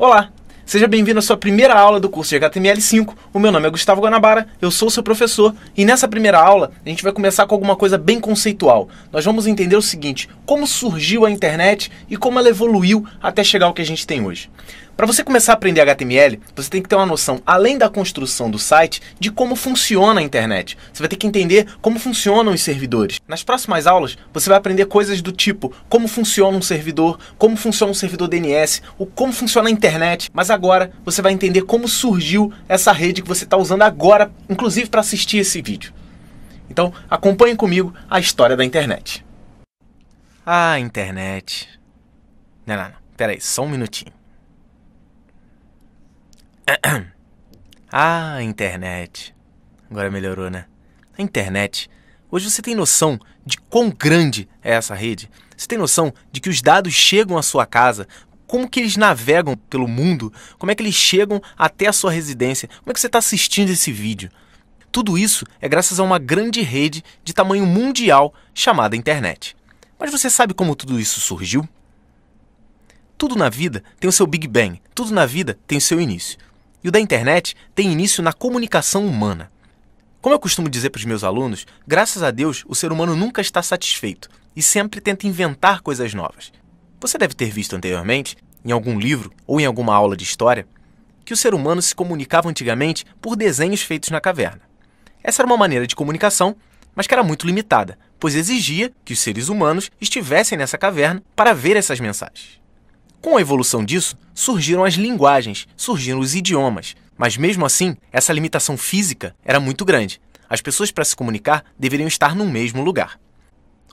Olá, seja bem-vindo à sua primeira aula do curso de HTML5. O meu nome é Gustavo Guanabara, eu sou seu professor e nessa primeira aula a gente vai começar com alguma coisa bem conceitual. Nós vamos entender o seguinte: como surgiu a internet e como ela evoluiu até chegar ao que a gente tem hoje. Para você começar a aprender HTML, você tem que ter uma noção, além da construção do site, de como funciona a internet. Você vai ter que entender como funcionam os servidores. Nas próximas aulas, você vai aprender coisas do tipo como funciona um servidor, como funciona um servidor DNS, o como funciona a internet. Mas agora você vai entender como surgiu essa rede que você está usando agora, inclusive para assistir esse vídeo. Então, acompanhe comigo a história da internet. Ah, internet. Não, não, não. Peraí, só um minutinho. Ah, internet. Agora melhorou, né? A internet. Hoje você tem noção de quão grande é essa rede? Você tem noção de que os dados chegam à sua casa? Como que eles navegam pelo mundo? Como é que eles chegam até a sua residência? Como é que você está assistindo esse vídeo? Tudo isso é graças a uma grande rede de tamanho mundial chamada internet. Mas você sabe como tudo isso surgiu? Tudo na vida tem o seu Big Bang, tudo na vida tem o seu início. E o da internet tem início na comunicação humana. Como eu costumo dizer para os meus alunos, graças a Deus o ser humano nunca está satisfeito e sempre tenta inventar coisas novas. Você deve ter visto anteriormente, em algum livro ou em alguma aula de história, que o ser humano se comunicava antigamente por desenhos feitos na caverna. Essa era uma maneira de comunicação, mas que era muito limitada, pois exigia que os seres humanos estivessem nessa caverna para ver essas mensagens. Com a evolução disso, surgiram as linguagens, surgiram os idiomas. Mas mesmo assim, essa limitação física era muito grande. As pessoas para se comunicar deveriam estar no mesmo lugar.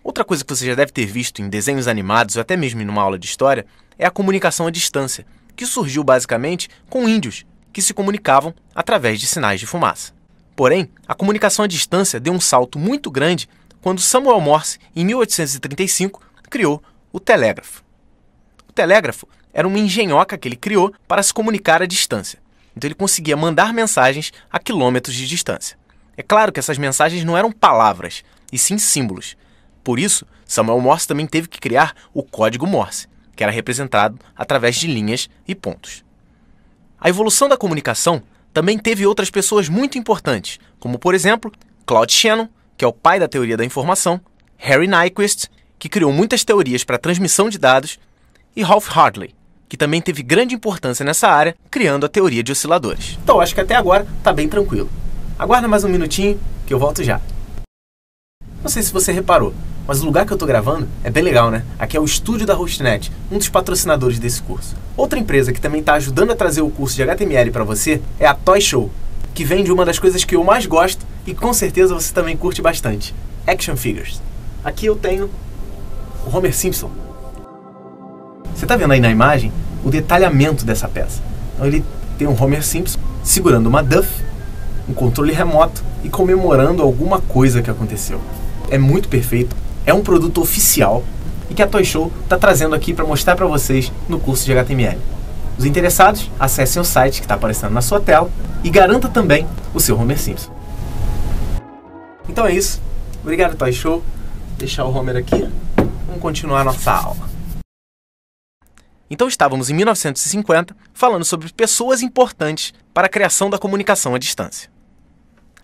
Outra coisa que você já deve ter visto em desenhos animados ou até mesmo em uma aula de história é a comunicação à distância, que surgiu basicamente com índios, que se comunicavam através de sinais de fumaça. Porém, a comunicação à distância deu um salto muito grande quando Samuel Morse, em 1835, criou o telégrafo telégrafo era uma engenhoca que ele criou para se comunicar à distância. Então ele conseguia mandar mensagens a quilômetros de distância. É claro que essas mensagens não eram palavras, e sim símbolos. Por isso, Samuel Morse também teve que criar o código Morse, que era representado através de linhas e pontos. A evolução da comunicação também teve outras pessoas muito importantes, como por exemplo, Claude Shannon, que é o pai da teoria da informação, Harry Nyquist, que criou muitas teorias para transmissão de dados, e Ralph Hartley, que também teve grande importância nessa área, criando a teoria de osciladores. Então, acho que até agora está bem tranquilo. Aguarda mais um minutinho que eu volto já. Não sei se você reparou, mas o lugar que eu estou gravando é bem legal, né? Aqui é o estúdio da HostNet, um dos patrocinadores desse curso. Outra empresa que também está ajudando a trazer o curso de HTML para você é a Toy Show, que vende uma das coisas que eu mais gosto e com certeza você também curte bastante: action figures. Aqui eu tenho o Homer Simpson, você está vendo aí na imagem o detalhamento dessa peça. Então ele tem um Homer Simpson segurando uma Duff, um controle remoto e comemorando alguma coisa que aconteceu. É muito perfeito, é um produto oficial e que a Toy Show está trazendo aqui para mostrar para vocês no curso de HTML. Os interessados, acessem o site que está aparecendo na sua tela e garanta também o seu Homer Simpson. Então é isso. Obrigado, Toy Show. Vou deixar o Homer aqui. Vamos continuar nossa aula. Então estávamos em 1950 falando sobre pessoas importantes para a criação da comunicação à distância.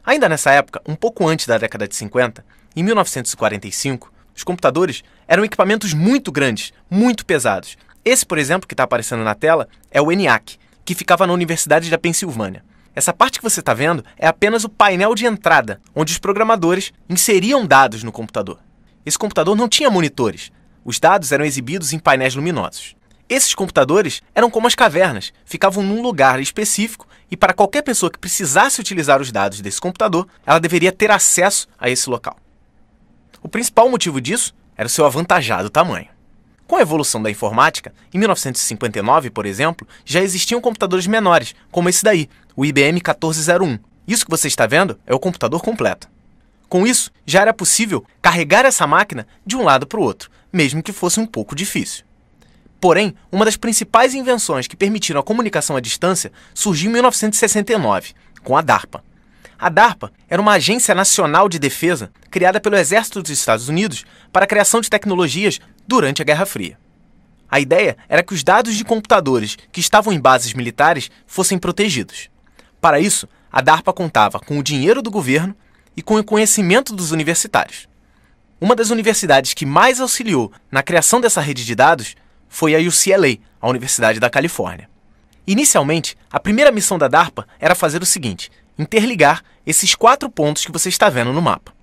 Ainda nessa época, um pouco antes da década de 50, em 1945, os computadores eram equipamentos muito grandes, muito pesados. Esse, por exemplo, que está aparecendo na tela, é o ENIAC, que ficava na Universidade da Pensilvânia. Essa parte que você está vendo é apenas o painel de entrada, onde os programadores inseriam dados no computador. Esse computador não tinha monitores. Os dados eram exibidos em painéis luminosos. Esses computadores eram como as cavernas, ficavam num lugar específico e para qualquer pessoa que precisasse utilizar os dados desse computador, ela deveria ter acesso a esse local. O principal motivo disso era o seu avantajado tamanho. Com a evolução da informática, em 1959, por exemplo, já existiam computadores menores, como esse daí, o IBM 1401. Isso que você está vendo é o computador completo. Com isso, já era possível carregar essa máquina de um lado para o outro, mesmo que fosse um pouco difícil. Porém, uma das principais invenções que permitiram a comunicação à distância surgiu em 1969, com a DARPA. A DARPA era uma agência nacional de defesa criada pelo Exército dos Estados Unidos para a criação de tecnologias durante a Guerra Fria. A ideia era que os dados de computadores que estavam em bases militares fossem protegidos. Para isso, a DARPA contava com o dinheiro do governo e com o conhecimento dos universitários. Uma das universidades que mais auxiliou na criação dessa rede de dados foi a UCLA, a Universidade da Califórnia. Inicialmente, a primeira missão da DARPA era fazer o seguinte: interligar esses quatro pontos que você está vendo no mapa.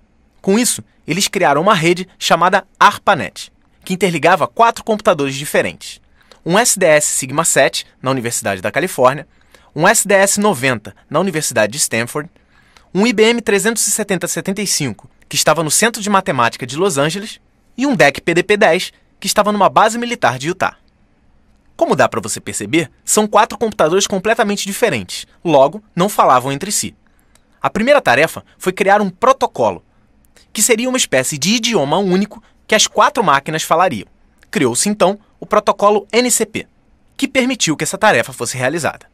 Com isso, eles criaram uma rede chamada ARPANET, que interligava quatro computadores diferentes: um SDS Sigma 7 na Universidade da Califórnia, um SDS 90 na Universidade de Stanford, um IBM 370-75 que estava no Centro de Matemática de Los Angeles e um DEC PDP-10 que estava numa base militar de Utah. Como dá para você perceber, são quatro computadores completamente diferentes, logo, não falavam entre si. A primeira tarefa foi criar um protocolo, que seria uma espécie de idioma único que as quatro máquinas falariam. Criou-se então o protocolo NCP, que permitiu que essa tarefa fosse realizada.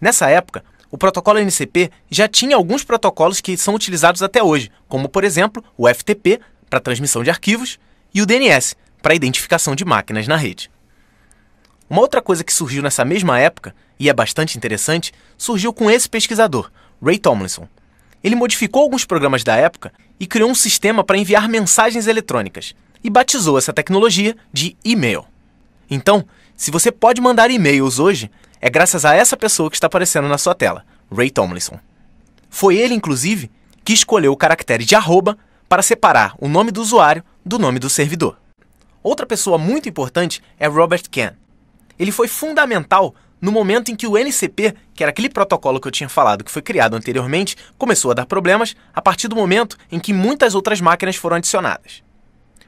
Nessa época, o protocolo NCP já tinha alguns protocolos que são utilizados até hoje, como por exemplo o FTP para transmissão de arquivos e o DNS para a identificação de máquinas na rede. Uma outra coisa que surgiu nessa mesma época, e é bastante interessante, surgiu com esse pesquisador, Ray Tomlinson. Ele modificou alguns programas da época e criou um sistema para enviar mensagens eletrônicas e batizou essa tecnologia de e-mail. Então, se você pode mandar e-mails hoje, é graças a essa pessoa que está aparecendo na sua tela, Ray Tomlinson. Foi ele, inclusive, que escolheu o caractere de arroba para separar o nome do usuário do nome do servidor. Outra pessoa muito importante é Robert Kahn. Ele foi fundamental no momento em que o NCP, que era aquele protocolo que eu tinha falado que foi criado anteriormente, começou a dar problemas a partir do momento em que muitas outras máquinas foram adicionadas.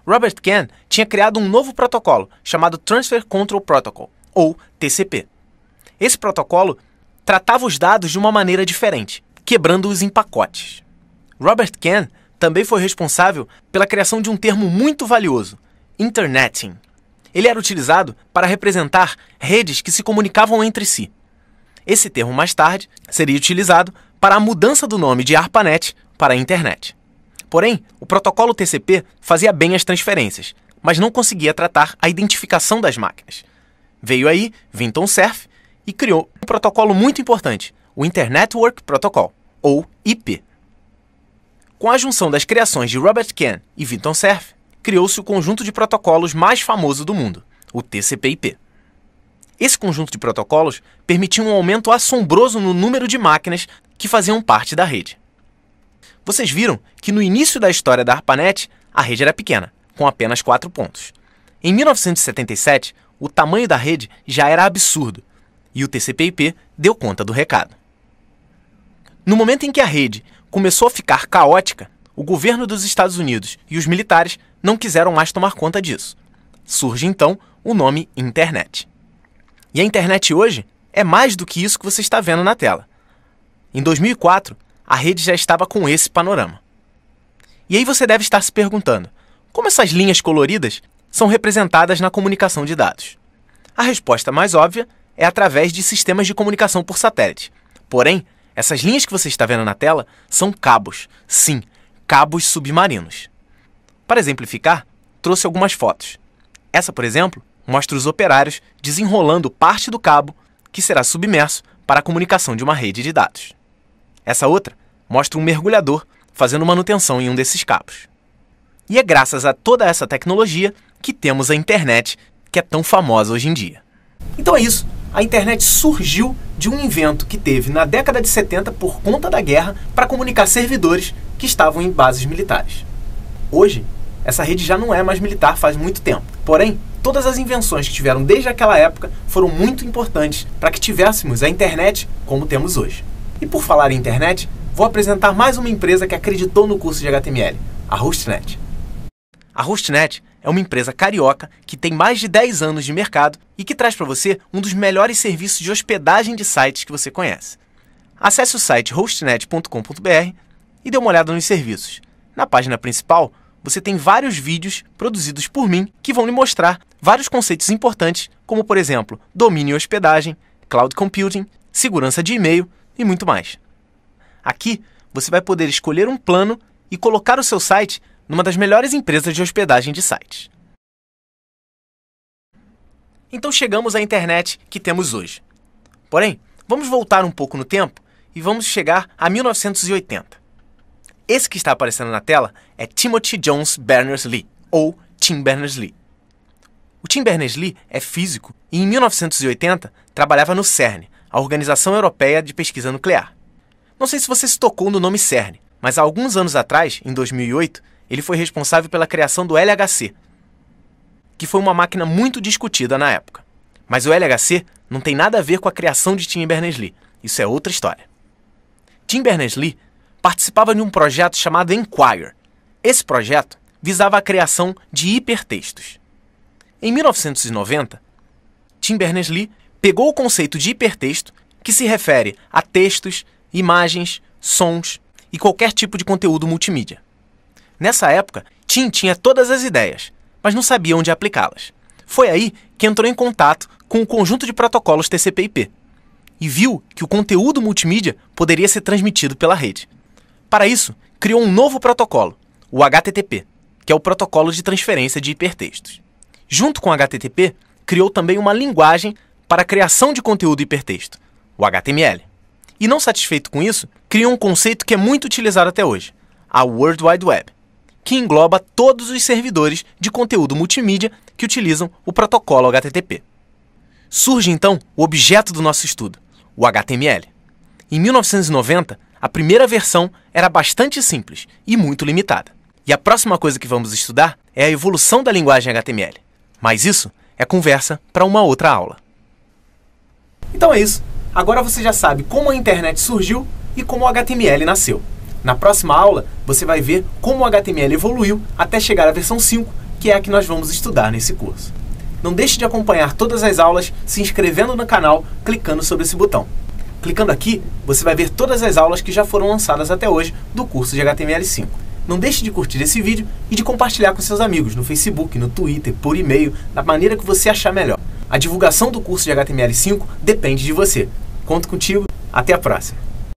Robert Kahn tinha criado um novo protocolo chamado Transfer Control Protocol, ou TCP. Esse protocolo tratava os dados de uma maneira diferente, quebrando-os em pacotes. Robert Kahn também foi responsável pela criação de um termo muito valioso interneting. Ele era utilizado para representar redes que se comunicavam entre si. Esse termo mais tarde seria utilizado para a mudança do nome de ARPANET para internet. Porém, o protocolo TCP fazia bem as transferências, mas não conseguia tratar a identificação das máquinas. Veio aí Vinton Cerf e criou um protocolo muito importante, o Internetwork Protocol, ou IP. Com a junção das criações de Robert Ken e Vinton Cerf, criou-se o conjunto de protocolos mais famoso do mundo, o TCP/IP. Esse conjunto de protocolos permitiu um aumento assombroso no número de máquinas que faziam parte da rede. Vocês viram que no início da história da ARPANET, a rede era pequena, com apenas quatro pontos. Em 1977, o tamanho da rede já era absurdo e o TCP/IP deu conta do recado. No momento em que a rede começou a ficar caótica, o governo dos Estados Unidos e os militares não quiseram mais tomar conta disso. Surge então o nome internet. E a internet hoje é mais do que isso que você está vendo na tela. Em 2004, a rede já estava com esse panorama. E aí você deve estar se perguntando: como essas linhas coloridas são representadas na comunicação de dados? A resposta mais óbvia é através de sistemas de comunicação por satélite. Porém, essas linhas que você está vendo na tela são cabos. Sim, cabos submarinos. Para exemplificar, trouxe algumas fotos. Essa, por exemplo, mostra os operários desenrolando parte do cabo que será submerso para a comunicação de uma rede de dados. Essa outra mostra um mergulhador fazendo manutenção em um desses cabos. E é graças a toda essa tecnologia que temos a internet, que é tão famosa hoje em dia. Então é isso a internet surgiu de um invento que teve na década de 70 por conta da guerra para comunicar servidores que estavam em bases militares. Hoje, essa rede já não é mais militar faz muito tempo. Porém, todas as invenções que tiveram desde aquela época foram muito importantes para que tivéssemos a internet como temos hoje. E por falar em internet, vou apresentar mais uma empresa que acreditou no curso de HTML, a HostNet. A Hostnet é uma empresa carioca que tem mais de 10 anos de mercado e que traz para você um dos melhores serviços de hospedagem de sites que você conhece. Acesse o site hostnet.com.br e dê uma olhada nos serviços. Na página principal, você tem vários vídeos produzidos por mim que vão lhe mostrar vários conceitos importantes, como por exemplo, domínio e hospedagem, cloud computing, segurança de e-mail e muito mais. Aqui, você vai poder escolher um plano e colocar o seu site numa das melhores empresas de hospedagem de sites. Então chegamos à internet que temos hoje. Porém, vamos voltar um pouco no tempo e vamos chegar a 1980. Esse que está aparecendo na tela é Timothy Jones Berners-Lee, ou Tim Berners-Lee. O Tim Berners-Lee é físico e em 1980 trabalhava no CERN, a Organização Europeia de Pesquisa Nuclear. Não sei se você se tocou no nome CERN, mas há alguns anos atrás, em 2008, ele foi responsável pela criação do LHC, que foi uma máquina muito discutida na época. Mas o LHC não tem nada a ver com a criação de Tim Berners-Lee. Isso é outra história. Tim Berners-Lee participava de um projeto chamado Enquire. Esse projeto visava a criação de hipertextos. Em 1990, Tim Berners-Lee pegou o conceito de hipertexto, que se refere a textos, imagens, sons e qualquer tipo de conteúdo multimídia. Nessa época, Tim tinha todas as ideias, mas não sabia onde aplicá-las. Foi aí que entrou em contato com o conjunto de protocolos TCP/IP e viu que o conteúdo multimídia poderia ser transmitido pela rede. Para isso, criou um novo protocolo, o HTTP, que é o protocolo de transferência de hipertextos. Junto com o HTTP, criou também uma linguagem para a criação de conteúdo hipertexto, o HTML. E não satisfeito com isso, criou um conceito que é muito utilizado até hoje, a World Wide Web que engloba todos os servidores de conteúdo multimídia que utilizam o protocolo HTTP. Surge então o objeto do nosso estudo, o HTML. Em 1990, a primeira versão era bastante simples e muito limitada. E a próxima coisa que vamos estudar é a evolução da linguagem HTML. Mas isso é conversa para uma outra aula. Então é isso. Agora você já sabe como a internet surgiu e como o HTML nasceu. Na próxima aula, você vai ver como o HTML evoluiu até chegar à versão 5, que é a que nós vamos estudar nesse curso. Não deixe de acompanhar todas as aulas se inscrevendo no canal clicando sobre esse botão. Clicando aqui, você vai ver todas as aulas que já foram lançadas até hoje do curso de HTML5. Não deixe de curtir esse vídeo e de compartilhar com seus amigos no Facebook, no Twitter, por e-mail, da maneira que você achar melhor. A divulgação do curso de HTML5 depende de você. Conto contigo, até a próxima!